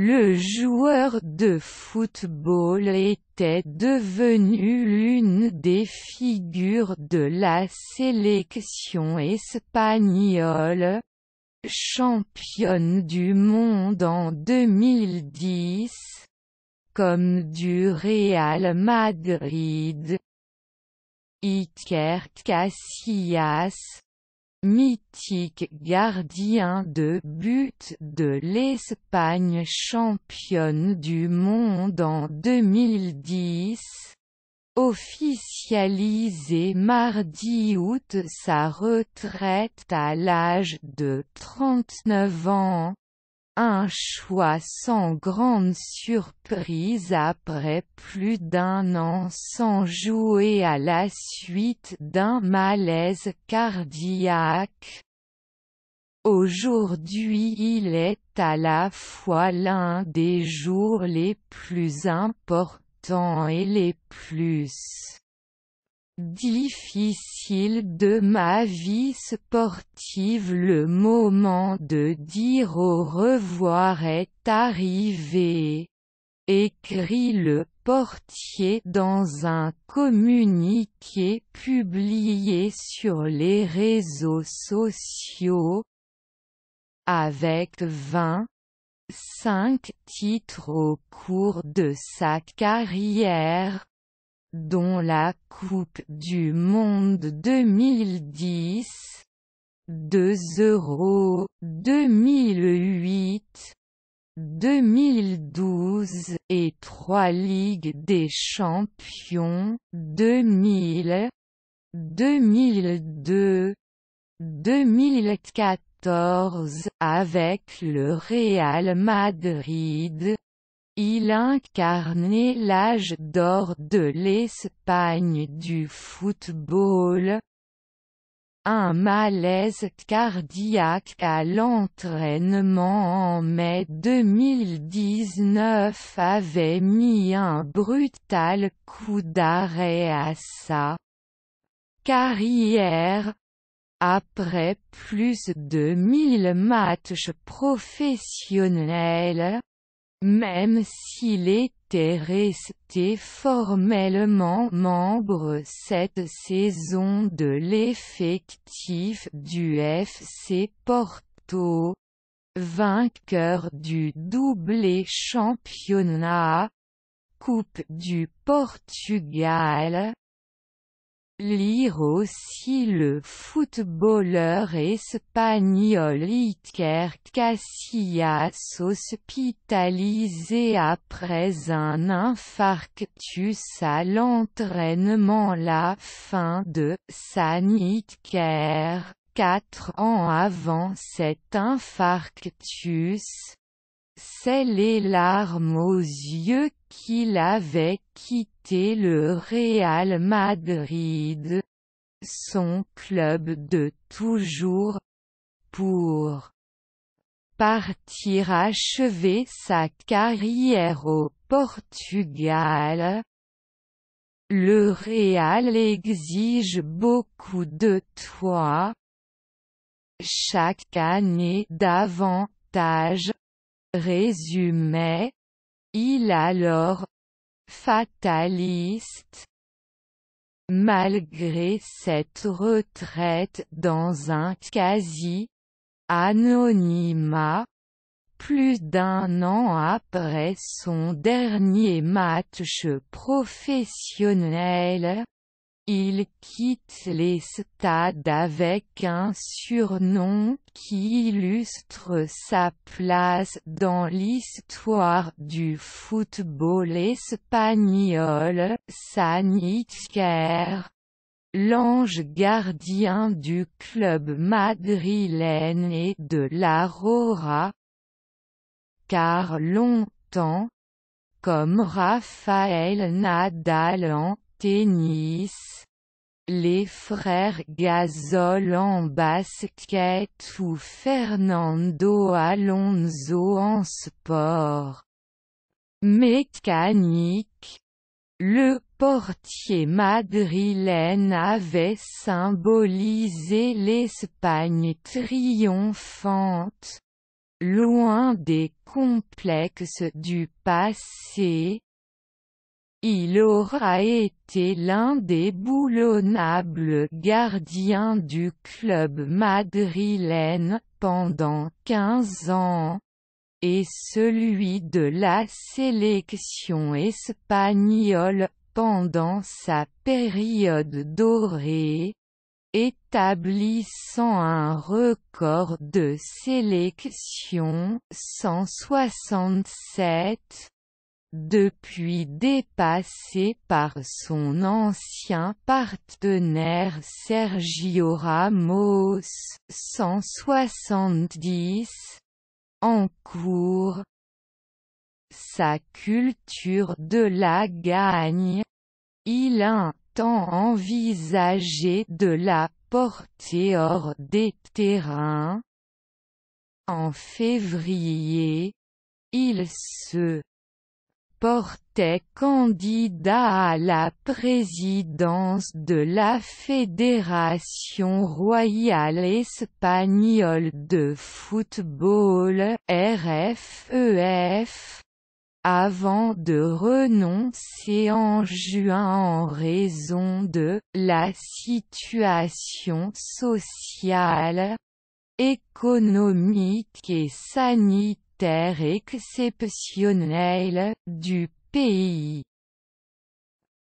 Le joueur de football était devenu l'une des figures de la sélection espagnole, championne du monde en 2010, comme du Real Madrid. Iker Casillas, mythique gardien de but de l'Espagne championne du monde en 2010, officialisé mardi août sa retraite à l'âge de 39 ans, un choix sans grande surprise après plus d'un an sans jouer à la suite d'un malaise cardiaque. Aujourd'hui il est à la fois l'un des jours les plus importants et les plus difficile de ma vie sportive le moment de dire au revoir est arrivé écrit le portier dans un communiqué publié sur les réseaux sociaux, avec vingt cinq titres au cours de sa carrière, dont la Coupe du Monde 2010, 2 euros, 2008, 2012 et 3 Ligues des Champions, 2000, 2002, 2014 avec le Real Madrid, il incarnait l'âge d'or de l'Espagne du football. Un malaise cardiaque à l'entraînement en mai 2019 avait mis un brutal coup d'arrêt à sa carrière, après plus de mille matchs professionnels, même s'il était resté formellement membre cette saison de l'effectif du FC Porto, vainqueur du doublé championnat, Coupe du Portugal, Lire aussi le footballeur espagnol Iker Casillas hospitalisé après un infarctus à l'entraînement la fin de sa quatre ans avant cet infarctus, c'est les larmes aux yeux qu'il avait quitté le Real Madrid, son club de toujours, pour partir achever sa carrière au Portugal. Le Real exige beaucoup de toi. Chaque année davantage, Résumé. Il alors, fataliste. Malgré cette retraite dans un quasi anonymat, plus d'un an après son dernier match professionnel, il quitte les stades avec un surnom qui illustre sa place dans l'histoire du football espagnol, Sanitker. L'ange gardien du club madrilène et de l'Aurora. Car longtemps, comme Raphaël Nadal tennis. Les frères Gazol en basket ou Fernando Alonso en sport. Mécanique. Le portier madrilène avait symbolisé l'Espagne triomphante, loin des complexes du passé, il aura été l'un des boulonnables gardiens du club madrilène, pendant 15 ans, et celui de la sélection espagnole, pendant sa période dorée, établissant un record de sélection, 167, depuis dépassé par son ancien partenaire Sergio Ramos 170 en cours. Sa culture de la gagne, il a tant envisagé de la porter hors des terrains. En février, il se portait candidat à la présidence de la Fédération royale espagnole de football RFEF e avant de renoncer en juin en raison de la situation sociale, économique et sanitaire caractère exceptionnel, du pays.